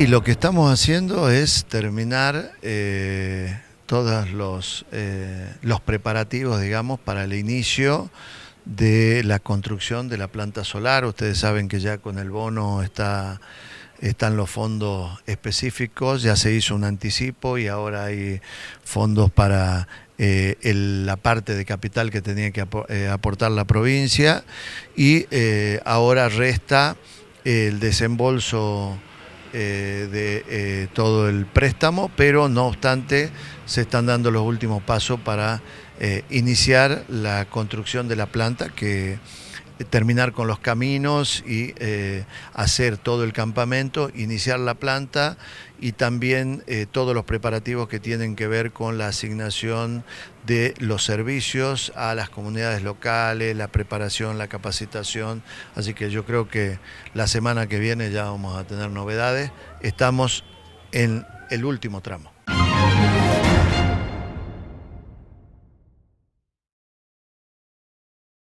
Y lo que estamos haciendo es terminar eh, todos los, eh, los preparativos, digamos, para el inicio de la construcción de la planta solar. Ustedes saben que ya con el bono está, están los fondos específicos, ya se hizo un anticipo y ahora hay fondos para eh, la parte de capital que tenía que aportar la provincia y ahora resta el desembolso eh, de eh, todo el préstamo, pero no obstante se están dando los últimos pasos para eh, iniciar la construcción de la planta que eh, terminar con los caminos y eh, hacer todo el campamento, iniciar la planta y también eh, todos los preparativos que tienen que ver con la asignación de los servicios a las comunidades locales, la preparación, la capacitación. Así que yo creo que la semana que viene ya vamos a tener novedades. Estamos en el último tramo.